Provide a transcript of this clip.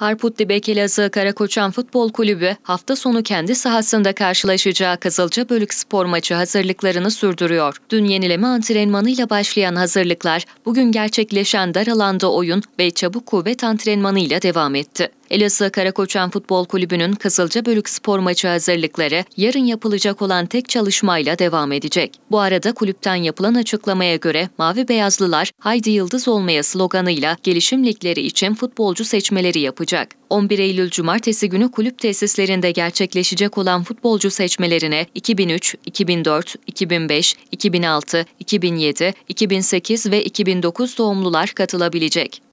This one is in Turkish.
Harputlu Bekelazı Karakoçan Futbol Kulübü hafta sonu kendi sahasında karşılaşacağı Kızılca Bölük spor maçı hazırlıklarını sürdürüyor. Dün yenileme antrenmanıyla başlayan hazırlıklar bugün gerçekleşen dar alanda oyun ve çabuk kuvvet antrenmanıyla devam etti. Elazığ Karakoçan Futbol Kulübü'nün Kızılca Bölük spor maçı hazırlıkları yarın yapılacak olan tek çalışmayla devam edecek. Bu arada kulüpten yapılan açıklamaya göre Mavi Beyazlılar Haydi Yıldız Olmaya sloganıyla gelişim ligleri için futbolcu seçmeleri yapacak. 11 Eylül Cumartesi günü kulüp tesislerinde gerçekleşecek olan futbolcu seçmelerine 2003, 2004, 2005, 2006, 2007, 2008 ve 2009 doğumlular katılabilecek.